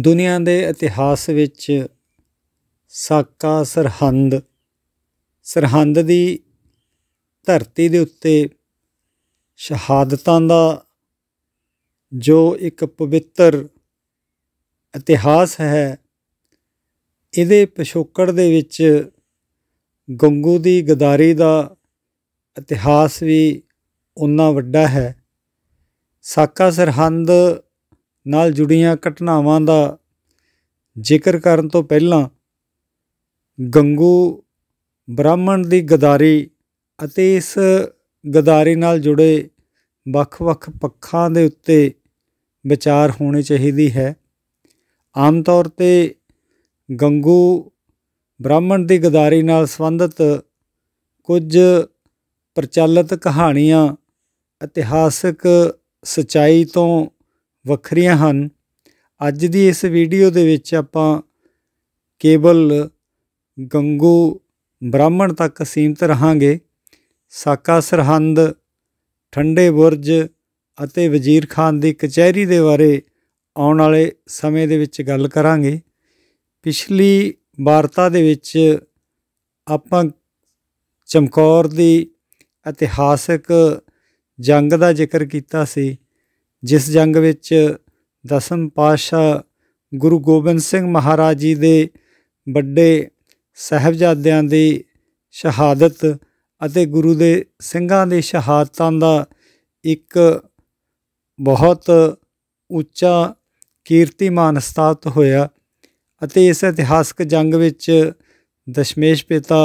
ਦੁਨੀਆ ਦੇ ਇਤਿਹਾਸ ਵਿੱਚ ਸਾਕਾ ਸਰਹੰਦ ਸਰਹੰਦ ਦੀ ਧਰਤੀ ਦੇ ਉੱਤੇ ਸ਼ਹਾਦਤਾਂ ਦਾ ਜੋ ਇੱਕ ਪਵਿੱਤਰ ਇਤਿਹਾਸ ਹੈ ਇਹਦੇ ਪਿਛੋਕੜ ਦੇ ਵਿੱਚ ਗੰਗੂ ਦੀ ਗਦਾਰੀ ਦਾ ਇਤਿਹਾਸ ਵੀ ਉਨਾ ਵੱਡਾ ਹੈ ਸਾਕਾ ਸਰਹੰਦ ਨਾਲ ਜੁੜੀਆਂ ਘਟਨਾਵਾਂ ਦਾ ਜ਼ਿਕਰ ਕਰਨ ਤੋਂ ਪਹਿਲਾਂ ਗੰਗੂ ਬ੍ਰਾਹਮਣ ਦੀ ਗਦਾਰੀ ਅਤੇ ਇਸ ਗਦਾਰੀ ਨਾਲ ਜੁੜੇ ਵੱਖ-ਵੱਖ ਪੱਖਾਂ ਦੇ ਉੱਤੇ ਵਿਚਾਰ ਹੋਣੇ ਚਾਹੀਦੀ ਹੈ ਆਮ ਤੌਰ ਤੇ ਗੰਗੂ ਬ੍ਰਾਹਮਣ ਦੀ ਗਦਾਰੀ ਨਾਲ ਸੰਬੰਧਿਤ ਕੁਝ ਪ੍ਰਚਲਿਤ ਕਹਾਣੀਆਂ ਇਤਿਹਾਸਕ ਸਚਾਈ ਤੋਂ ਵੱਖਰੀਆਂ ਹਨ ਅੱਜ ਦੀ ਇਸ ਵੀਡੀਓ ਦੇ ਵਿੱਚ ਆਪਾਂ ਕੇਵਲ ਗੰਗੂ ਬ੍ਰਾਹਮਣ ਤੱਕ ਸੀਮਤ ਰਹਾਂਗੇ ਸਾਕਾ ਸਰਹੰਦ ਠੰਡੇ ਬੁਰਜ ਅਤੇ ਵਜ਼ੀਰ ਖਾਨ ਦੀ ਕਚਹਿਰੀ ਦੇ ਬਾਰੇ ਆਉਣ ਵਾਲੇ ਸਮੇਂ ਦੇ ਵਿੱਚ ਗੱਲ ਕਰਾਂਗੇ ਪਿਛਲੀ ਵਾਰਤਾ ਦੇ ਵਿੱਚ ਆਪਾਂ ਚਮਕੌਰ ਦੀ ਇਤਿਹਾਸਕ ਜੰਗ ਦਾ ਜ਼ਿਕਰ ਕੀਤਾ ਸੀ ਜਿਸ ਜੰਗ ਵਿੱਚ ਦਸਮ ਪਾਤਸ਼ਾਹ ਗੁਰੂ ਗੋਬਿੰਦ ਸਿੰਘ ਮਹਾਰਾਜ ਜੀ ਦੇ ਵੱਡੇ ਸਹਬਜ਼ਾਦਿਆਂ ਦੀ ਸ਼ਹਾਦਤ ਅਤੇ ਗੁਰੂ ਦੇ ਸਿੰਘਾਂ ਦੇ ਸ਼ਹਾਦਤਾਂ ਦਾ ਇੱਕ ਬਹੁਤ ਉੱਚਾ ਕੀਰਤੀਮਾਨ ਸਥਾਪਿਤ ਹੋਇਆ ਅਤੇ ਇਸ ਇਤਿਹਾਸਕ ਜੰਗ ਵਿੱਚ ਦਸ਼ਮੇਸ਼ ਪਿਤਾ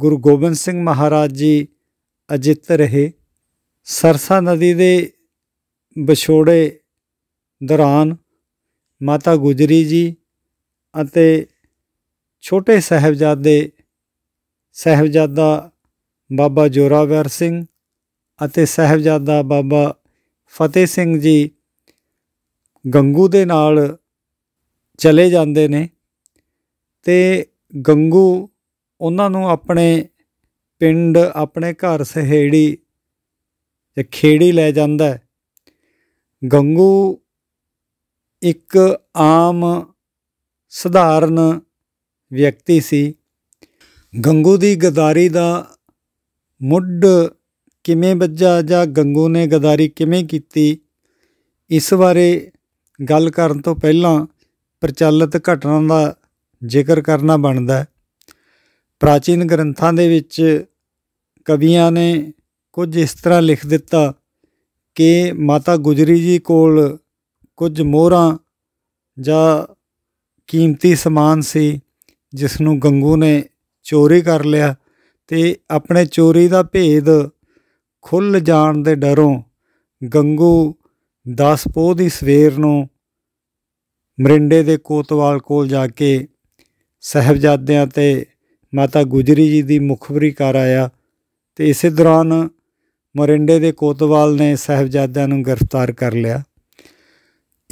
ਗੁਰੂ ਗੋਬਿੰਦ ਸਿੰਘ ਮਹਾਰਾਜ ਜੀ ਅਜਿੱਤ ਰਹੇ ਸਰਸਾ ਨਦੀ ਦੇ ਵਿਛੋੜੇ ਦੌਰਾਨ ਮਾਤਾ ਗੁਜਰੀ ਜੀ ਅਤੇ ਛੋਟੇ ਸਹਿਬਜ਼ਾਦੇ ਸਹਿਬਜ਼ਾਦਾ ਬਾਬਾ ਜੋਰਾਵਰ ਸਿੰਘ ਅਤੇ ਸਹਿਬਜ਼ਾਦਾ ਬਾਬਾ ਫਤਿਹ ਸਿੰਘ ਜੀ ਗੰਗੂ ਦੇ ਨਾਲ ਚਲੇ ਜਾਂਦੇ ਨੇ ਤੇ ਗੰਗੂ ਉਹਨਾਂ ਨੂੰ ਆਪਣੇ ਪਿੰਡ ਆਪਣੇ ਘਰ ਸਹੇੜੀ ਤੇ ਖੇੜੀ ਲੈ ਜਾਂਦਾ ਹੈ ਗੰਗੂ ਇੱਕ ਆਮ ਸਧਾਰਨ ਵਿਅਕਤੀ ਸੀ ਗੰਗੂ ਦੀ ਗਦਾਰੀ ਦਾ ਮੁੱਢ ਕਿਵੇਂ ਵੱਜਾ ਜਾਂ ਗੰਗੂ ਨੇ ਗਦਾਰੀ ਕਿਵੇਂ ਕੀਤੀ ਇਸ ਬਾਰੇ ਗੱਲ ਕਰਨ ਤੋਂ ਪਹਿਲਾਂ ਪ੍ਰਚਲਿਤ ਘਟਨਾ ਦਾ ਜ਼ਿਕਰ ਕਰਨਾ ਬਣਦਾ ਹੈ ਪ੍ਰਾਚੀਨ ਗ੍ਰੰਥਾਂ ਦੇ ਵਿੱਚ ਕਵੀਆਂ ਨੇ ਕੁਝ ਇਸ ਤਰ੍ਹਾਂ ਲਿਖ ਦਿੱਤਾ ਕਿ ਮਾਤਾ ਗੁਜਰੀ ਜੀ ਕੋਲ ਕੁਝ ਮੋਹਰਾਂ ਜਾਂ ਕੀਮਤੀ ਸਮਾਨ ਸੀ ਜਿਸ ਨੂੰ ਗੰਗੂ ਨੇ ਚੋਰੀ ਕਰ ਲਿਆ ਤੇ ਆਪਣੇ ਚੋਰੀ ਦਾ ਭੇਦ ਖੁੱਲ ਜਾਣ ਦੇ ਡਰੋਂ ਗੰਗੂ 10 ਪੋਹ ਦੀ ਸਵੇਰ ਨੂੰ ਮਰਿੰਡੇ ਦੇ ਕੋਤਵਾਲ ਕੋਲ ਜਾ ਕੇ ਸਹਬਜ਼ਾਦਿਆਂ ਤੇ ਮਾਤਾ ਗੁਜਰੀ ਜੀ ਦੀ ਮੁਖਬਰੀ ਕਰ ਆਇਆ ਤੇ ਇਸੇ ਦੌਰਾਨ ਮੋਰਿੰਡੇ ਦੇ ਕੋਤਵਾਲ ਨੇ ਸਹਿਬਜ਼ਾਦਿਆਂ ਨੂੰ ਗ੍ਰਿਫਤਾਰ ਕਰ ਲਿਆ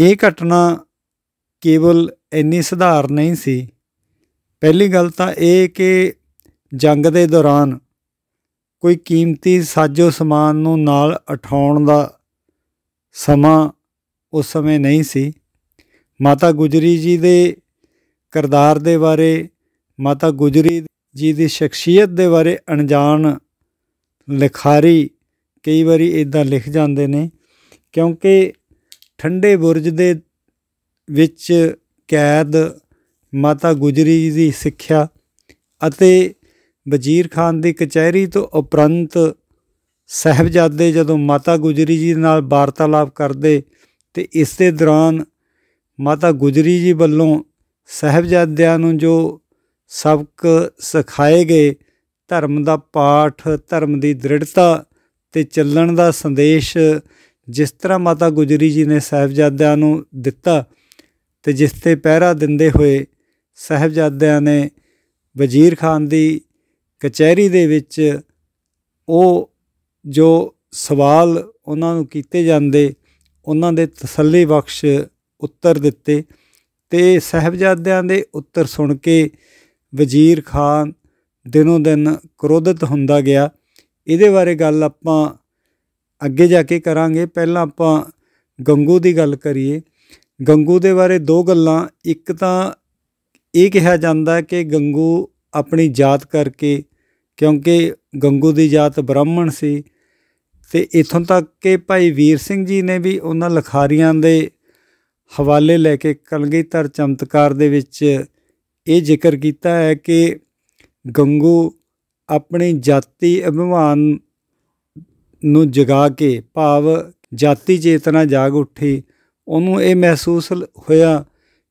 ਇਹ ਘਟਨਾ ਕੇਵਲ ਇੰਨੀ ਸਧਾਰਨ ਨਹੀਂ ਸੀ ਪਹਿਲੀ ਗੱਲ ਤਾਂ ਇਹ ਕਿ ਜੰਗ ਦੇ ਦੌਰਾਨ ਕੋਈ ਕੀਮਤੀ ਸਾਜੋ ਸਮਾਨ ਨੂੰ ਨਾਲ ਉਠਾਉਣ ਦਾ ਸਮਾਂ ਉਸ ਸਮੇਂ ਨਹੀਂ ਸੀ ਮਾਤਾ ਗੁਜਰੀ ਜੀ ਦੇ ਕਰਦਾਰ ਦੇ ਬਾਰੇ ਮਾਤਾ ਗੁਜਰੀ ਜੀ ਦੀ ਸ਼ਖਸੀਅਤ ਦੇ ਬਾਰੇ ਅਣਜਾਣ ਲਿਖਾਰੀ ਕਈ ਵਾਰੀ ਇਦਾਂ ਲਿਖ ਜਾਂਦੇ ਨੇ ਕਿਉਂਕਿ ਠੰਡੇ ਬੁਰਜ ਦੇ ਵਿੱਚ ਕੈਦ ਮਾਤਾ ਗੁਜਰੀ ਜੀ ਦੀ ਸਿੱਖਿਆ ਅਤੇ ਵਜ਼ੀਰ ਖਾਨ ਦੀ ਕਚਹਿਰੀ ਤੋਂ ਉਪਰੰਤ ਸਹਿਬਜ਼ਾਦੇ ਜਦੋਂ ਮਾਤਾ ਗੁਜਰੀ ਜੀ ਨਾਲ ਵਾਰਤਾਲਾਪ ਕਰਦੇ ਤੇ ਇਸ ਦੇ ਦੌਰਾਨ ਮਾਤਾ ਗੁਜਰੀ ਜੀ ਵੱਲੋਂ ਸਹਿਬਜ਼ਾਦਿਆਂ ਨੂੰ ਜੋ ਸਬਕ ਸਿਖਾਏ ਗਏ ਧਰਮ ਦਾ ਪਾਠ ਧਰਮ ਦੀ ਦ੍ਰਿੜਤਾ ਤੇ ਚੱਲਣ ਦਾ ਸੰਦੇਸ਼ ਜਿਸ ਤਰ੍ਹਾਂ ਮਾਤਾ ਗੁਜਰੀ ਜੀ ਨੇ ਸਹਿਬਜ਼ਾਦਿਆਂ ਨੂੰ ਦਿੱਤਾ ਤੇ ਜਿਸ ਤੇ ਪਹਿਰਾ ਦਿੰਦੇ ਹੋਏ ਸਹਿਬਜ਼ਾਦਿਆਂ ਨੇ ਵਜ਼ੀਰ ਖਾਨ ਦੀ ਕਚਹਿਰੀ ਦੇ ਵਿੱਚ ਉਹ ਜੋ ਸਵਾਲ ਉਹਨਾਂ ਨੂੰ ਕੀਤੇ ਜਾਂਦੇ ਉਹਨਾਂ ਦੇ ਤਸੱਲੀ ਬਖਸ਼ ਉੱਤਰ ਦਿੱਤੇ ਤੇ ਸਹਿਬਜ਼ਾਦਿਆਂ ਦੇ ਉੱਤਰ ਸੁਣ ਕੇ ਵਜ਼ੀਰ ਖਾਨ ਦਿਨੋਂ ਦਿਨ ਕ੍ਰੋਧਿਤ ਹੁੰਦਾ ਗਿਆ ਇਹਦੇ ਬਾਰੇ ਗੱਲ ਆਪਾਂ ਅੱਗੇ ਜਾ ਕੇ ਕਰਾਂਗੇ ਪਹਿਲਾਂ ਆਪਾਂ ਗੰਗੂ ਦੀ ਗੱਲ ਕਰੀਏ ਗੰਗੂ ਦੇ ਬਾਰੇ ਦੋ ਗੱਲਾਂ ਇੱਕ ਤਾਂ ਇਹ ਕਿਹਾ ਜਾਂਦਾ ਕਿ ਗੰਗੂ ਆਪਣੀ ਜਾਤ ਕਰਕੇ ਕਿਉਂਕਿ ਗੰਗੂ ਦੀ ਜਾਤ ਬ੍ਰਾਹਮਣ ਸੀ ਤੇ ਇਥੋਂ ਤੱਕ ਕਿ ਭਾਈ ਵੀਰ ਸਿੰਘ ਜੀ ਨੇ ਵੀ ਉਹਨਾਂ ਲਖਾਰੀਆਂ ਦੇ ਹਵਾਲੇ ਲੈ ਕੇ ਕਲਗੀਧਰ ਚਮਤਕਾਰ ਦੇ ਵਿੱਚ ਇਹ ਜ਼ਿਕਰ ਕੀਤਾ ਹੈ ਕਿ ਗੰਗੂ ਆਪਣੇ ਜਾਤੀ ਅਭਿਮਾਨ ਨੂੰ ਜਗਾ ਕੇ ਭਾਵ ਜਾਤੀ ਚੇਤਨਾ ਜਾਗ ਉੱਠੀ ਉਹਨੂੰ ਇਹ ਮਹਿਸੂਸ ਹੋਇਆ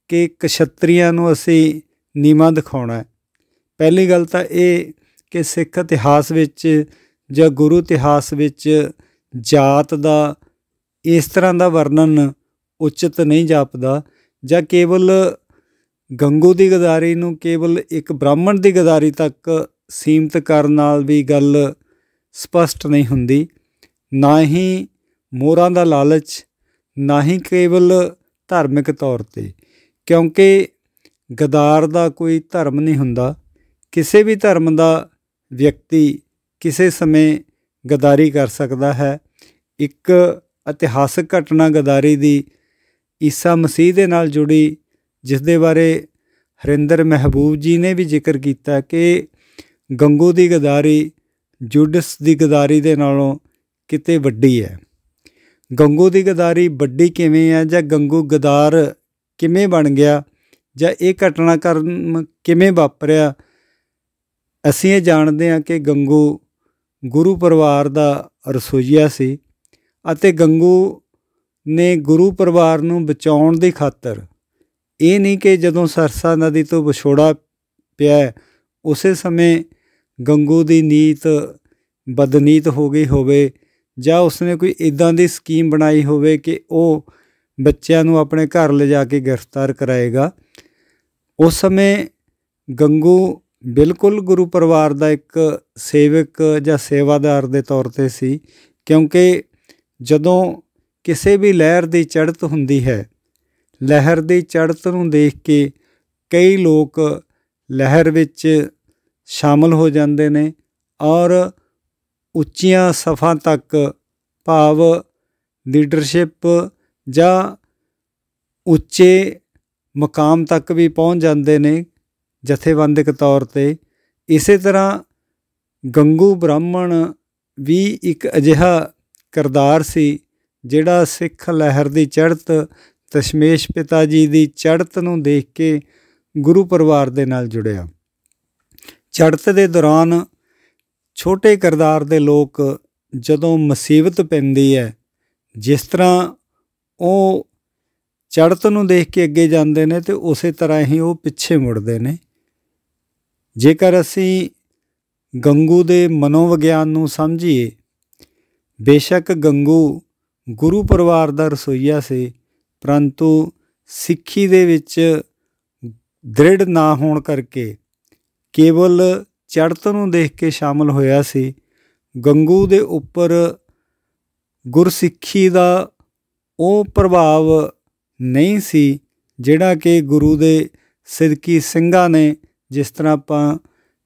ਕਿ ਕਸ਼ਤਰੀਆਂ ਨੂੰ ਅਸੀਂ ਨੀਮਾ ਦਿਖਾਉਣਾ ਹੈ ਪਹਿਲੀ ਗੱਲ ਤਾਂ ਇਹ ਕਿ ਸਿੱਖ ਇਤਿਹਾਸ ਵਿੱਚ ਜਾਂ ਗੁਰੂ ਇਤਿਹਾਸ ਵਿੱਚ ਜਾਤ ਦਾ ਇਸ ਤਰ੍ਹਾਂ ਦਾ ਵਰਣਨ ਉਚਿਤ ਨਹੀਂ ਜਾਪਦਾ ਜਾਂ ਕੇਵਲ ਗੰਗੂ ਦੀ ਗਦਾਰੀ ਨੂੰ ਕੇਵਲ ਇੱਕ ਬ੍ਰਾਹਮਣ ਦੀ ਗਦਾਰੀ ਤੱਕ ਸੀਮਤ ਕਰਨ ਨਾਲ ਵੀ ਗੱਲ ਸਪਸ਼ਟ ਨਹੀਂ ਹੁੰਦੀ ਨਾ ਹੀ ਮੋਹਰਾਂ ਦਾ ਲਾਲਚ ਨਾ ਹੀ ਕੇਵਲ ਧਾਰਮਿਕ ਤੌਰ ਤੇ ਕਿਉਂਕਿ ਗਦਾਰ ਦਾ ਕੋਈ ਧਰਮ ਨਹੀਂ ਹੁੰਦਾ ਕਿਸੇ ਵੀ ਧਰਮ ਦਾ ਵਿਅਕਤੀ ਕਿਸੇ ਸਮੇਂ ਗਦਾਰੀ ਕਰ ਸਕਦਾ ਹੈ ਇੱਕ ਇਤਿਹਾਸਕ ਘਟਨਾ ਗਦਾਰੀ ਦੀ ਈਸਾ ਮਸੀਹ ਦੇ ਨਾਲ ਜੁੜੀ ਜਿਸ ਦੇ ਬਾਰੇ ਹਰਿੰਦਰ ਮਹਿਬੂਬ ਜੀ ਨੇ ਵੀ ਜ਼ਿਕਰ ਕੀਤਾ ਕਿ ਗੰਗੂ ਦੀ ਗਦਾਰੀ ਜੁਡਸ ਦੀ ਗਦਾਰੀ ਦੇ ਨਾਲੋਂ ਕਿਤੇ ਵੱਡੀ ਹੈ ਗੰਗੂ ਦੀ ਗਦਾਰੀ ਵੱਡੀ ਕਿਵੇਂ ਹੈ ਜਾਂ ਗੰਗੂ ਗਦਾਰ ਕਿਵੇਂ ਬਣ ਗਿਆ ਜਾਂ ਇਹ ਘਟਨਾ ਕਰਮ ਕਿਵੇਂ ਵਾਪਰਿਆ ਅਸੀਂ ਇਹ ਜਾਣਦੇ ਹਾਂ ਕਿ ਗੰਗੂ ਗੁਰੂ ਪਰਿਵਾਰ ਦਾ ਰਸੋਈਆ ਸੀ ਅਤੇ ਗੰਗੂ ਨੇ ਗੁਰੂ ਪਰਿਵਾਰ ਨੂੰ ਬਚਾਉਣ ਦੀ ਖਾਤਰ ਇਹ ਨਹੀਂ ਕਿ ਜਦੋਂ ਸਰਸਾ ਨਦੀ ਤੋਂ ਵਿਛੋੜਾ ਪਿਆ ਉਸੇ ਸਮੇਂ ਗੰਗੂ ਦੀ ਨੀਤ ਬਦਨੀਤ ਹੋ ਗਈ ਹੋਵੇ ਜਾਂ ਉਸਨੇ ਕੋਈ ਇਦਾਂ ਦੀ ਸਕੀਮ ਬਣਾਈ ਹੋਵੇ ਕਿ ਉਹ ਬੱਚਿਆਂ ਨੂੰ ਆਪਣੇ ਘਰ ਲਿਜਾ ਕੇ ਗ੍ਰਿਫਤਾਰ ਕਰਾਏਗਾ ਉਸ ਸਮੇਂ ਗੰਗੂ ਬਿਲਕੁਲ ਗੁਰੂ ਪਰਿਵਾਰ ਦਾ ਇੱਕ ਸੇਵਕ ਜਾਂ ਸੇਵਾਦਾਰ ਦੇ ਤੌਰ ਤੇ ਸੀ ਕਿਉਂਕਿ ਜਦੋਂ ਕਿਸੇ ਵੀ ਲਹਿਰ ਦੀ ਚੜ੍ਹਤ ਹੁੰਦੀ ਹੈ ਲਹਿਰ ਦੀ ਚੜ੍ਹਤ ਨੂੰ ਦੇਖ ਕੇ ਕਈ ਲੋਕ ਲਹਿਰ ਵਿੱਚ ਸ਼ਾਮਲ ਹੋ ਜਾਂਦੇ ਨੇ ਔਰ ਉੱਚੀਆਂ ਸਫਾਂ ਤੱਕ ਭਾਵ ਲੀਡਰਸ਼ਿਪ ਜਾਂ ਉੱਚੇ ਮਕਾਮ ਤੱਕ ਵੀ ਪਹੁੰਚ ਜਾਂਦੇ ਨੇ ਜਥੇਬੰਦਕ ਤੌਰ ਤੇ ਇਸੇ ਤਰ੍ਹਾਂ ਗੰਗੂ ਬ੍ਰਾਹਮਣ ਵੀ ਇੱਕ ਅਜਿਹਾ ਕਰਦਾਰ ਸੀ ਜਿਹੜਾ ਸਿੱਖ ਲਹਿਰ ਦੀ ਚੜ੍ਹਤ ਦਸ਼ਮੇਸ਼ ਪਿਤਾ ਜੀ ਦੀ ਚੜ੍ਹਤ ਨੂੰ ਦੇਖ ਕੇ ਗੁਰੂ ਪਰਿਵਾਰ ਦੇ ਨਾਲ ਜੁੜਿਆ ਚੜਤ ਦੇ ਦੌਰਾਨ ਛੋਟੇ ਕਰਦਾਰ ਦੇ ਲੋਕ ਜਦੋਂ ਮੁਸੀਬਤ ਪੈਂਦੀ ਹੈ ਜਿਸ ਤਰ੍ਹਾਂ ਉਹ ਚੜਤ ਨੂੰ ਦੇਖ ਕੇ ਅੱਗੇ ਜਾਂਦੇ ਨੇ ਤੇ ਉਸੇ ਤਰ੍ਹਾਂ ਹੀ ਉਹ ਪਿੱਛੇ ਮੁੜਦੇ ਨੇ ਜੇਕਰ ਅਸੀਂ ਗੰਗੂ ਦੇ ਮਨੋਵਿਗਿਆਨ ਨੂੰ ਸਮਝੀਏ ਬੇਸ਼ੱਕ ਗੰਗੂ ਗੁਰੂ ਪਰਿਵਾਰ ਦਾ ਰਸੋਈਆ ਸੀ ਪਰੰਤੂ ਸਿੱਖੀ ਦੇ ਵਿੱਚ ਦ੍ਰਿੜ ਨਾ ਹੋਣ ਕਰਕੇ ਕੇਵਲ ਚੜਤ ਨੂੰ ਦੇਖ ਕੇ ਸ਼ਾਮਲ ਹੋਇਆ ਸੀ ਗੰਗੂ ਦੇ ਉੱਪਰ ਗੁਰਸਿੱਖੀ ਦਾ ਉਹ ਪ੍ਰਭਾਵ ਨਹੀਂ ਸੀ ਜਿਹੜਾ ਕਿ ਗੁਰੂ ਦੇ ਸਿਦਕੀ ਸਿੰਘਾਂ ਨੇ ਜਿਸ ਤਰ੍ਹਾਂ ਆਪਾਂ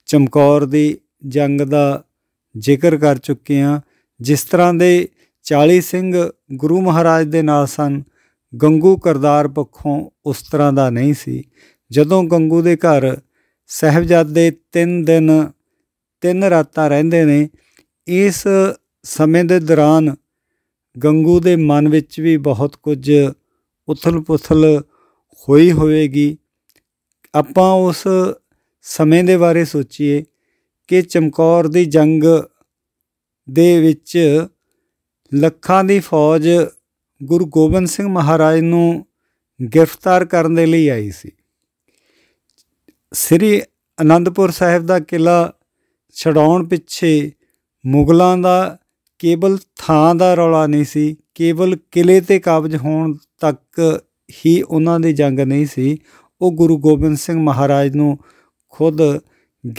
ਚਮਕੌਰ ਦੀ ਜੰਗ ਦਾ ਜ਼ਿਕਰ ਕਰ ਚੁੱਕੇ ਹਾਂ ਜਿਸ ਤਰ੍ਹਾਂ ਦੇ 40 ਸਿੰਘ ਗੁਰੂ ਮਹਾਰਾਜ ਦੇ ਨਾਲ ਸਨ ਗੰਗੂ ਕਰਦਾਰ ਪੱਖੋਂ ਉਸ ਤਰ੍ਹਾਂ ਦਾ ਨਹੀਂ ਸੀ ਜਦੋਂ ਗੰਗੂ ਦੇ ਘਰ ਸਹਿਬਜ਼ਾਦੇ 3 ਦਿਨ 3 ਰਾਤਾਂ ਰਹਿੰਦੇ ਨੇ ਇਸ ਸਮੇਂ ਦੇ ਦੌਰਾਨ ਗੰਗੂ ਦੇ ਮਨ ਵਿੱਚ ਵੀ ਬਹੁਤ ਕੁਝ ਉਥਲ-ਪੁਥਲ ਹੋਈ ਹੋਵੇਗੀ ਆਪਾਂ ਉਸ ਸਮੇਂ ਦੇ ਬਾਰੇ ਸੋਚੀਏ ਕਿ ਚਮਕੌਰ ਦੀ ਜੰਗ ਦੇ ਵਿੱਚ ਲੱਖਾਂ ਦੀ ਫੌਜ ਗੁਰੂ ਗੋਬਿੰਦ ਸਿੰਘ ਮਹਾਰਾਜ ਨੂੰ ਗ੍ਰਿਫਤਾਰ ਕਰਨ ਦੇ ਲਈ ਆਈ ਸੀ ਸ੍ਰੀ ਅਨੰਦਪੁਰ ਸਾਹਿਬ ਦਾ ਕਿਲਾ ਛਡਾਉਣ ਪਿੱਛੇ ਮੁਗਲਾਂ ਦਾ ਕੇਵਲ ਥਾਂ ਦਾ ਰੌਲਾ ਨਹੀਂ ਸੀ ਕੇਵਲ ਕਿਲੇ ਤੇ ਕਾਬਜ ਹੋਣ ਤੱਕ ਹੀ ਉਹਨਾਂ ਦੀ ਜੰਗ ਨਹੀਂ ਸੀ ਉਹ ਗੁਰੂ ਗੋਬਿੰਦ ਸਿੰਘ ਮਹਾਰਾਜ ਨੂੰ ਖੁਦ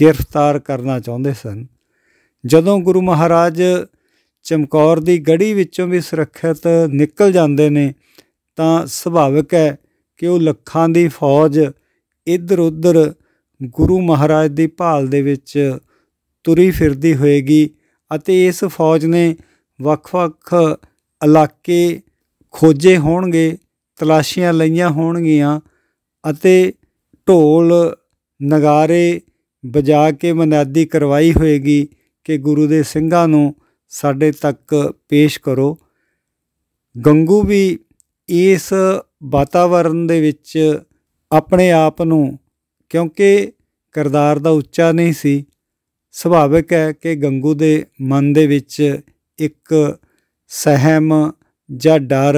ਗ੍ਰਿਫਤਾਰ ਕਰਨਾ ਚਾਹੁੰਦੇ ਸਨ ਜਦੋਂ ਗੁਰੂ ਮਹਾਰਾਜ ਚਮਕੌਰ ਦੀ ਗੜੀ ਵਿੱਚੋਂ ਵੀ ਸੁਰੱਖਿਅਤ ਨਿਕਲ ਜਾਂਦੇ ਨੇ ਤਾਂ ਸੁਭਾਵਿਕ ਹੈ ਕਿ ਉਹ ਲੱਖਾਂ ਦੀ ਫੌਜ ਇੱਧਰ-ਉੱਧਰ ਗੁਰੂ ਮਹਾਰਾਜ ਦੀ ਭਾਲ ਦੇ ਵਿੱਚ ਤੁਰੀ ਫਿਰਦੀ ਹੋਏਗੀ ਅਤੇ ਇਸ ਫੌਜ ਨੇ ਵੱਖ-ਵੱਖ ਇਲਾਕੇ ਖੋਜੇ ਹੋਣਗੇ ਤਲਾਸ਼ੀਆਂ ਲਈਆਂ ਹੋਣਗੀਆਂ ਅਤੇ ਢੋਲ ਨਗਾਰੇ ਵਜਾ ਕੇ ਮਨਾਦੀ ਕਰਵਾਈ ਹੋਏਗੀ ਕਿ ਗੁਰੂ ਦੇ ਸਿੰਘਾਂ ਨੂੰ ਸਾਡੇ ਤੱਕ ਪੇਸ਼ ਕਰੋ ਗੰਗੂ ਵੀ ਇਸ ਵਾਤਾਵਰਣ ਦੇ ਵਿੱਚ ਆਪਣੇ ਆਪ ਨੂੰ ਕਿਉਂਕਿ ਕਰਦਾਰ ਦਾ ਉੱਚਾ ਨਹੀਂ ਸੀ ਸੁਭਾਵਿਕ ਹੈ ਕਿ ਗੰਗੂ ਦੇ ਮਨ ਦੇ ਵਿੱਚ ਇੱਕ ਸਹਿਮ ਜਾਂ ਡਰ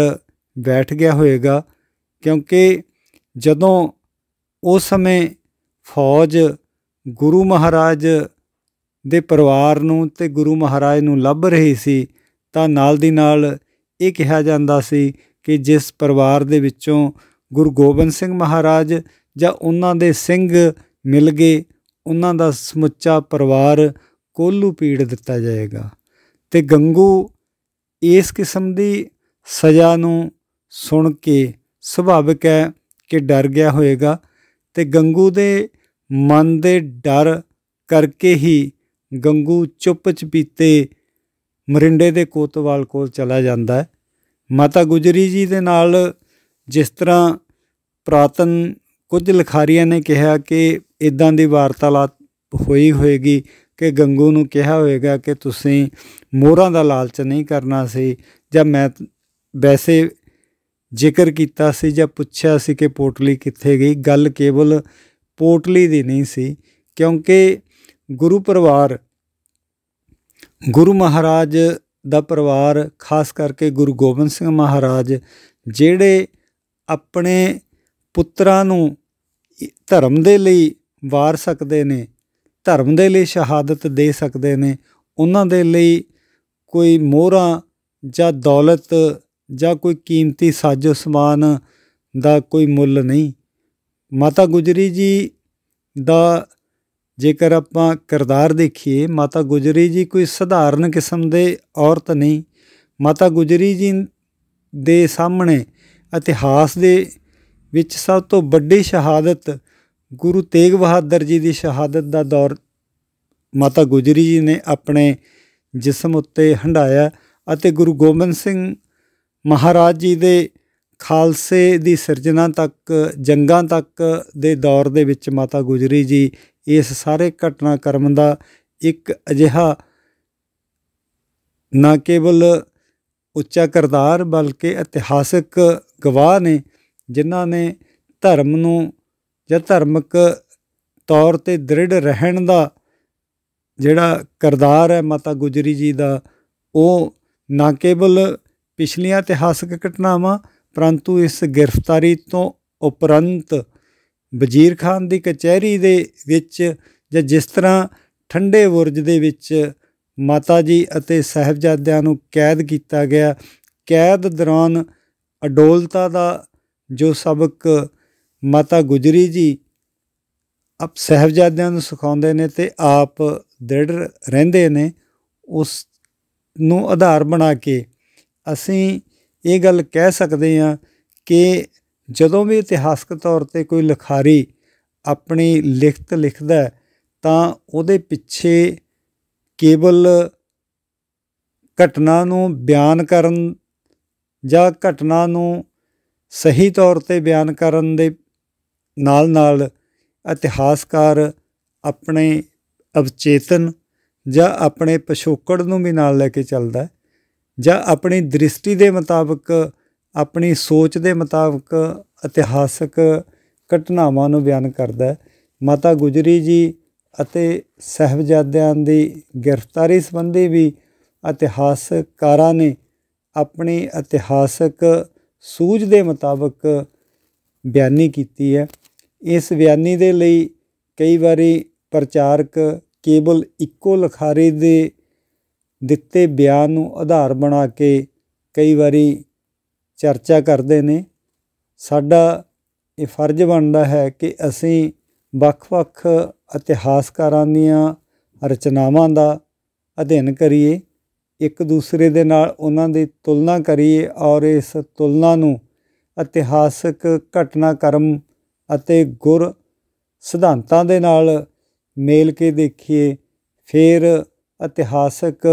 ਬੈਠ ਗਿਆ ਹੋਵੇਗਾ ਕਿਉਂਕਿ ਜਦੋਂ ਉਸ ਸਮੇਂ ਫੌਜ ਗੁਰੂ ਮਹਾਰਾਜ ਦੇ ਪਰਿਵਾਰ ਨੂੰ ਤੇ ਗੁਰੂ ਮਹਾਰਾਜ ਨੂੰ ਲੱਭ ਰਹੀ ਸੀ ਤਾਂ ਨਾਲ ਦੀ ਨਾਲ ਇਹ ਕਿਹਾ ਜਾਂਦਾ ਸੀ ਕਿ ਜਿਸ ਪਰਿਵਾਰ ਦੇ ਵਿੱਚੋਂ ਗੁਰੂ ਗੋਬਿੰਦ ਸਿੰਘ ਮਹਾਰਾਜ ਜਾਂ ਉਹਨਾਂ ਦੇ ਸਿੰਘ ਮਿਲ ਗਏ ਉਹਨਾਂ ਦਾ ਸਮੁੱਚਾ ਪਰਿਵਾਰ ਕੋਲੂ ਪੀੜ ਦਿੱਤਾ ਜਾਏਗਾ ਤੇ ਗੰਗੂ ਇਸ ਕਿਸਮ ਦੀ ਸਜ਼ਾ ਨੂੰ ਸੁਣ ਕੇ ਸੁਭਾਵਿਕ ਹੈ ਕਿ ਡਰ ਗਿਆ ਹੋਵੇਗਾ ਤੇ ਗੰਗੂ ਦੇ ਮਨ ਦੇ ਡਰ ਕਰਕੇ ਹੀ ਗੰਗੂ ਚੁੱਪ ਚਪੀਤੇ ਮਰਿੰਡੇ ਦੇ ਕੋਤਵਾਲ ਕੋਲ ਚਲਾ ਜਾਂਦਾ ਹੈ ਮਾਤਾ ਗੁਜਰੀ ਜੀ ਦੇ ਨਾਲ ਜਿਸ ਤਰ੍ਹਾਂ ਪ੍ਰਾਤਨ ਕੁਝ ਲਖਾਰੀਆਂ ਨੇ ਕਿਹਾ ਕਿ ਇਦਾਂ ਦੀ ਵਾਰਤਾਲਾਪ ਹੋਈ ਹੋਏਗੀ ਕਿ ਗੰਗੂ ਨੂੰ ਕਿਹਾ ਹੋਵੇਗਾ ਕਿ ਤੁਸੀਂ ਮੋਹਰਾਂ ਦਾ ਲਾਲਚ ਨਹੀਂ ਕਰਨਾ ਸੀ ਜਾਂ ਮੈਂ ਵੈਸੇ ਜ਼ਿਕਰ ਕੀਤਾ ਸੀ ਜਾਂ ਪੁੱਛਿਆ ਸੀ ਕਿ ਪੋਟਲੀ ਕਿੱਥੇ ਗਈ ਗੱਲ ਕੇਵਲ ਪੋਟਲੀ ਦੀ ਨਹੀਂ ਸੀ ਕਿਉਂਕਿ ਗੁਰੂ ਪਰਿਵਾਰ ਗੁਰੂ ਮਹਾਰਾਜ ਦਾ ਪਰਿਵਾਰ ਖਾਸ ਕਰਕੇ ਗੁਰੂ ਗੋਬਿੰਦ ਸਿੰਘ ਮਹਾਰਾਜ ਜਿਹੜੇ ਆਪਣੇ ਪੁੱਤਰਾਂ ਨੂੰ ਧਰਮ ਦੇ ਲਈ ਵਾਰ ਸਕਦੇ ਨੇ ਧਰਮ ਦੇ ਲਈ ਸ਼ਹਾਦਤ ਦੇ ਸਕਦੇ ਨੇ ਉਹਨਾਂ ਦੇ ਲਈ ਕੋਈ ਮੋਹਰਾਂ ਜਾਂ ਦੌਲਤ ਜਾਂ ਕੋਈ ਕੀਮਤੀ ਸਾਜੋ ਸਮਾਨ ਦਾ ਕੋਈ ਮੁੱਲ ਨਹੀਂ ਮਾਤਾ ਗੁਜਰੀ ਜੀ ਦਾ ਜੇਕਰ ਆਪਾਂ ਕਿਰਦਾਰ ਦੇਖੀਏ ਮਾਤਾ ਗੁਜਰੀ ਜੀ ਕੋਈ ਸਧਾਰਨ ਕਿਸਮ ਦੇ ਔਰਤ ਨਹੀਂ ਮਾਤਾ ਗੁਜਰੀ ਜੀ ਦੇ ਸਾਹਮਣੇ ਇਤਿਹਾਸ ਦੇ ਵਿੱਚ ਸਭ ਤੋਂ ਵੱਡੀ ਸ਼ਹਾਦਤ ਗੁਰੂ ਤੇਗ ਬਹਾਦਰ ਜੀ ਦੀ ਸ਼ਹਾਦਤ ਦਾ ਦੌਰ ਮਾਤਾ ਗੁਜਰੀ ਜੀ ਨੇ ਆਪਣੇ ਜਿਸਮ ਉੱਤੇ ਹੰਡਾਇਆ ਅਤੇ ਗੁਰੂ ਗੋਬਿੰਦ ਸਿੰਘ ਮਹਾਰਾਜ ਜੀ ਦੇ ਖਾਲਸੇ ਦੀ ਸਿਰਜਣਾ ਤੱਕ ਜੰਗਾਂ ਤੱਕ ਦੇ ਦੌਰ ਦੇ ਵਿੱਚ ਮਾਤਾ ਗੁਜਰੀ ਜੀ ਇਸ ਸਾਰੇ ਘਟਨਾ ਕਰਮ ਦਾ ਇੱਕ ਅਜਿਹਾ ਨਾ ਕੇਵਲ ਉੱਚਾ ਕਰਤਾਰ ਬਲਕਿ ਇਤਿਹਾਸਿਕ ਗਵਾਹ ਨੇ ਜਿਨ੍ਹਾਂ ਨੇ ਧਰਮ ਨੂੰ ਜਾਂ ਧਾਰਮਿਕ ਤੌਰ ਤੇ ਦ੍ਰਿੜ ਰਹਿਣ ਦਾ ਜਿਹੜਾ ਕਰਦਾਰ ਹੈ ਮਾਤਾ ਗੁਜਰੀ ਜੀ ਦਾ ਉਹ ਨਾ ਕੇਵਲ ਪਿਛਲੀਆਂ ਇਤਿਹਾਸਕ ਘਟਨਾਵਾਂ ਪਰੰਤੂ ਇਸ ਗ੍ਰਿਫਤਾਰੀ ਤੋਂ ਉਪਰੰਤ ਵਜ਼ੀਰ ਖਾਨ ਦੀ ਕਚਹਿਰੀ ਦੇ ਵਿੱਚ ਜਾਂ ਜਿਸ ਤਰ੍ਹਾਂ ਠੰਡੇ ਬੁਰਜ ਦੇ ਵਿੱਚ ਮਾਤਾ ਜੀ ਅਤੇ ਸਹਿਬਜ਼ਾਦਿਆਂ ਨੂੰ ਕੈਦ ਕੀਤਾ ਗਿਆ ਕੈਦ ਦੌਰਾਨ ਅਡੋਲਤਾ ਦਾ ਜੋ ਸਬਕ ਮਾਤਾ ਗੁਜਰੀ ਜੀ ਆਪ ਸਹਿਬਜ਼ਾਦਿਆਂ ਨੂੰ ਸਿਖਾਉਂਦੇ ਨੇ ਤੇ ਆਪ ਦ੍ਰਿੜ ਰਹਿੰਦੇ ਨੇ ਉਸ ਨੂੰ ਆਧਾਰ ਬਣਾ ਕੇ ਅਸੀਂ ਇਹ ਗੱਲ ਕਹਿ ਸਕਦੇ ਹਾਂ ਕਿ ਜਦੋਂ ਵੀ ਇਤਿਹਾਸਕ ਤੌਰ ਤੇ ਕੋਈ ਲਿਖਾਰੀ ਆਪਣੀ ਲਿਖਤ ਲਿਖਦਾ ਤਾਂ ਉਹਦੇ ਪਿੱਛੇ ਕੇਵਲ ਘਟਨਾ ਨੂੰ ਬਿਆਨ ਕਰਨ ਜਾਂ ਘਟਨਾ ਨੂੰ ਸਹੀ ਤੌਰ ਤੇ ਬਿਆਨ ਕਰਨ ਦੇ ਨਾਲ-ਨਾਲ ਇਤਿਹਾਸਕਾਰ ਆਪਣੇ ਅਵਚੇਤਨ ਜਾਂ ਆਪਣੇ ਪਛੋਕੜ ਨੂੰ ਵੀ ਨਾਲ ਲੈ ਕੇ ਚੱਲਦਾ ਜਾਂ ਆਪਣੀ ਦ੍ਰਿਸ਼ਟੀ ਦੇ ਮੁਤਾਬਕ ਆਪਣੀ ਸੋਚ ਦੇ ਮੁਤਾਬਕ ਇਤਿਹਾਸਕ ਘਟਨਾਵਾਂ ਨੂੰ ਬਿਆਨ ਕਰਦਾ ਮਾਤਾ ਗੁਜਰੀ ਜੀ ਅਤੇ ਸਹਿਬਜ਼ਾਦਿਆਂ ਦੀ ਗ੍ਰਿਫਤਾਰੀ ਸੰਬੰਧੀ ਵੀ ਇਤਿਹਾਸਕਾਰਾਂ ਨੇ ਆਪਣੀ ਇਤਿਹਾਸਕ ਸੂਝ ਦੇ ਮੁਤਾਬਕ ਬਿਆਨੀ ਕੀਤੀ ਹੈ ਇਸ ਬਿਆਨੀ ਦੇ ਲਈ ਕਈ ਵਾਰੀ ਪ੍ਰਚਾਰਕ ਕੇਵਲ ਇੱਕੋ ਲਖਾਰੇ ਦੇ ਦਿੱਤੇ ਬਿਆਨ ਨੂੰ ਆਧਾਰ ਬਣਾ ਕੇ ਕਈ ਵਾਰੀ ਚਰਚਾ ਕਰਦੇ ਨੇ ਸਾਡਾ ਇਹ ਫਰਜ਼ ਬਣਦਾ ਹੈ ਕਿ ਅਸੀਂ ਵੱਖ-ਵੱਖ ਇਤਿਹਾਸਕਾਰਾਂ ਦੀਆਂ ਰਚਨਾਵਾਂ ਦਾ ਅਧਿਐਨ ਕਰੀਏ ਇੱਕ ਦੂਸਰੇ ਦੇ ਨਾਲ ਉਹਨਾਂ ਦੀ ਤੁਲਨਾ ਕਰੀਏ ਔਰ ਇਸ ਤੁਲਨਾ ਨੂੰ ਇਤਿਹਾਸਕ ਘਟਨਾਕ੍ਰਮ ਅਤੇ ਗੁਰ ਸਿਧਾਂਤਾਂ ਦੇ ਨਾਲ ਮੇਲ ਕੇ ਦੇਖੀਏ ਫਿਰ ਇਤਿਹਾਸਕ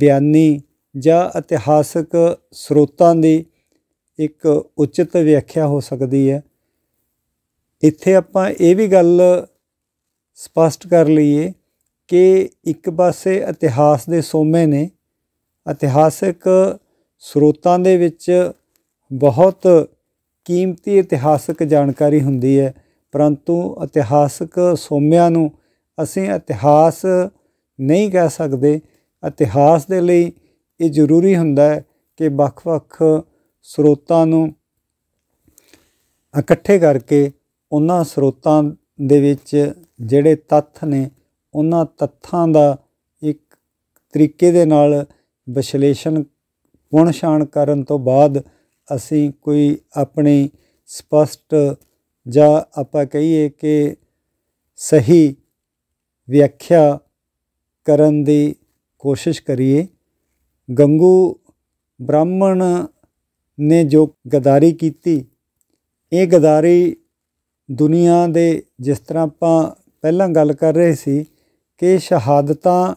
ਬਿਆਨੀ ਜਾਂ ਇਤਿਹਾਸਕ ਸਰੋਤਾਂ ਦੀ ਇੱਕ ਉਚਿਤ ਵਿਆਖਿਆ ਹੋ ਸਕਦੀ ਹੈ ਇੱਥੇ ਆਪਾਂ ਇਹ ਵੀ ਗੱਲ ਸਪਸ਼ਟ ਕਰ ਲਈਏ ਕਿ ਇੱਕ ਪਾਸੇ ਇਤਿਹਾਸ ਦੇ ਸੋਮੇ ਨੇ ਇਤਿਹਾਸਿਕ ਸਰੋਤਾਂ ਦੇ ਵਿੱਚ ਬਹੁਤ ਕੀਮਤੀ ਇਤਿਹਾਸਿਕ ਜਾਣਕਾਰੀ ਹੁੰਦੀ ਹੈ ਪਰੰਤੂ ਇਤਿਹਾਸਿਕ ਸੋਮਿਆਂ ਨੂੰ ਅਸੀਂ ਇਤਿਹਾਸ ਨਹੀਂ ਕਹਿ ਸਕਦੇ ਇਤਿਹਾਸ ਦੇ ਲਈ ਇਹ ਜ਼ਰੂਰੀ ਹੁੰਦਾ ਹੈ ਕਿ ਵੱਖ-ਵੱਖ ਸਰੋਤਾਂ ਨੂੰ ਇਕੱਠੇ ਕਰਕੇ ਉਹਨਾਂ ਸਰੋਤਾਂ ਦੇ ਵਿੱਚ ਜਿਹੜੇ ਤੱਥ ਨੇ ਉਹਨਾਂ ਤੱਥਾਂ ਦਾ ਇੱਕ ਤਰੀਕੇ ਦੇ ਨਾਲ ਵਿਸ਼ਲੇਸ਼ਣ ਪੁਣ ਛਾਣ ਕਰਨ ਤੋਂ ਬਾਅਦ ਅਸੀਂ ਕੋਈ ਆਪਣੀ ਸਪਸ਼ਟ ਜਾਂ ਆਪਾਂ ਕਹੀਏ ਕਿ ਸਹੀ ਵਿਆਖਿਆ ਕਰਨ ਦੀ ਕੋਸ਼ਿਸ਼ ਕਰੀਏ ਗੰਗੂ ਬ੍ਰਾਹਮਣ ਨੇ ਜੋ ਗਦਾਰੀ ਕੀਤੀ ਇਹ ਗਦਾਰੀ ਦੁਨੀਆ ਦੇ ਜਿਸ ਤਰ੍ਹਾਂ ਆਪਾਂ ਪਹਿਲਾਂ ਗੱਲ ਕਰ ਰਹੇ ਸੀ ਕਿ ਸ਼ਹਾਦਤਾਂ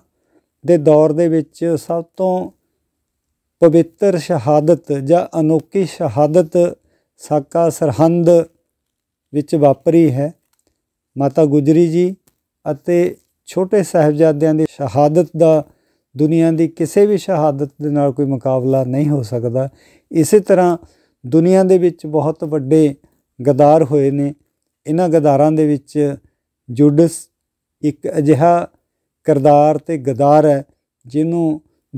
ਦੇ ਦੌਰ ਦੇ ਵਿੱਚ ਸਭ ਤੋਂ ਪਵਿੱਤਰ ਸ਼ਹਾਦਤ ਜਾਂ ਅਨੋਖੀ ਸ਼ਹਾਦਤ ਸਾਕਾ ਸਰਹੰਦ ਵਿੱਚ ਵਾਪਰੀ ਹੈ ਮਾਤਾ ਗੁਜਰੀ ਜੀ ਅਤੇ ਛੋਟੇ ਸਹਬਜ਼ਾਦਿਆਂ ਦੀ ਸ਼ਹਾਦਤ ਦਾ ਦੁਨੀਆ ਦੀ ਕਿਸੇ ਵੀ ਸ਼ਹਾਦਤ ਦੇ ਨਾਲ ਕੋਈ ਮੁਕਾਬਲਾ ਨਹੀਂ ਹੋ ਸਕਦਾ ਇਸੇ ਤਰ੍ਹਾਂ ਦੁਨੀਆ ਦੇ ਵਿੱਚ ਬਹੁਤ ਵੱਡੇ ਗਦਾਰ ਹੋਏ ਨੇ ਇਹਨਾਂ ਗਦਾਰਾਂ ਦੇ ਵਿੱਚ ਜੁਡਸ ਇੱਕ ਅਜਿਹਾ ਕਰਦਾਰ ਤੇ ਗਦਾਰ ਹੈ ਜਿਹਨੂੰ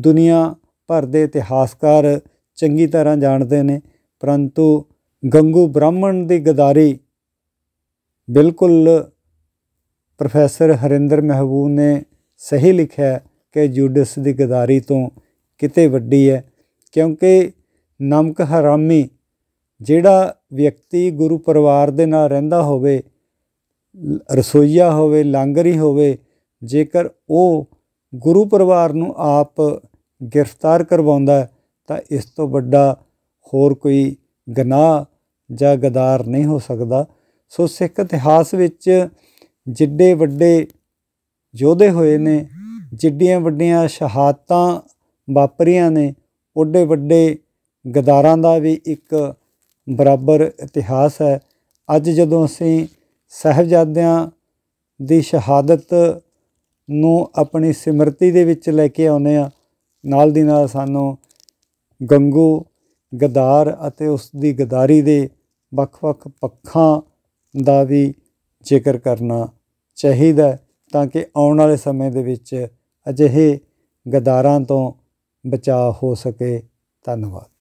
ਦੁਨੀਆ ਭਰ ਦੇ ਇਤਿਹਾਸਕਾਰ ਚੰਗੀ ਤਰ੍ਹਾਂ ਜਾਣਦੇ ਨੇ ਪਰੰਤੂ ਗੰਗੂ ਬ੍ਰਾਹਮਣ ਦੀ ਗਦਾਰੀ ਬਿਲਕੁਲ ਪ੍ਰੋਫੈਸਰ ਹਰਿੰਦਰ ਮਹਿਬੂਬ ਨੇ ਸਹੀ ਲਿਖਿਆ ਕਿ ਜੂਡਿਸ ਦੀ ਗਦਾਰੀ ਤੋਂ ਕਿਤੇ ਵੱਡੀ ਹੈ ਕਿਉਂਕਿ ਨਮਕ ਹਰਾਮੀ ਜਿਹੜਾ ਵਿਅਕਤੀ ਗੁਰੂ ਪਰਿਵਾਰ ਦੇ ਨਾਲ ਰਹਿੰਦਾ ਹੋਵੇ ਰਸੋਈਆ ਹੋਵੇ ਲਾਂਗਰੀ ਹੋਵੇ ਜੇਕਰ ਉਹ ਗੁਰੂ ਪਰਿਵਾਰ ਨੂੰ ਆਪ ਗ੍ਰਿਫਤਾਰ ਕਰਵਾਉਂਦਾ ਤਾਂ ਇਸ ਤੋਂ ਵੱਡਾ ਹੋਰ ਕੋਈ ਗਨਾਹ ਜਾਂ ਗਦਾਰ ਨਹੀਂ ਹੋ ਸਕਦਾ ਸੋ ਸਿੱਖ ਇਤਿਹਾਸ ਵਿੱਚ ਜਿੱਡੇ ਵੱਡੇ ਯੋਧੇ ਹੋਏ ਨੇ ਜਿੱਡੀਆਂ ਵੱਡੀਆਂ ਸ਼ਹਾਦਤਾਂ ਵਾਪਰੀਆਂ ਨੇ ਉਹਦੇ ਵੱਡੇ ਗਦਾਰਾਂ ਦਾ ਵੀ ਇੱਕ ਬਰਾਬਰ ਇਤਿਹਾਸ ਹੈ ਅੱਜ ਜਦੋਂ ਅਸੀਂ ਸਹਿਬਜ਼ਾਦਿਆਂ ਦੀ ਸ਼ਹਾਦਤ ਨੂੰ ਆਪਣੀ ਸਿਮਰਤੀ ਦੇ ਵਿੱਚ ਲੈ ਕੇ ਆਉਨੇ ਆ ਨਾਲ ਦੀ ਨਾਲ ਸਾਨੂੰ ਗੰਗੂ ਗਦਾਰ ਅਤੇ ਉਸ ਦੀ ਗਦਾਰੀ ਦੇ ਵੱਖ-ਵੱਖ ਪੱਖਾਂ ਦਾ ਵੀ ਜ਼ਿਕਰ ਕਰਨਾ ਚਾਹੀਦਾ ਤਾਂ ਕਿ ਆਉਣ ਵਾਲੇ ਸਮੇਂ ਦੇ ਵਿੱਚ ਅਜਿਹੇ ਗਦਾਰਾਂ ਤੋਂ ਬਚਾਅ ਹੋ ਸਕੇ ਧੰਨਵਾਦ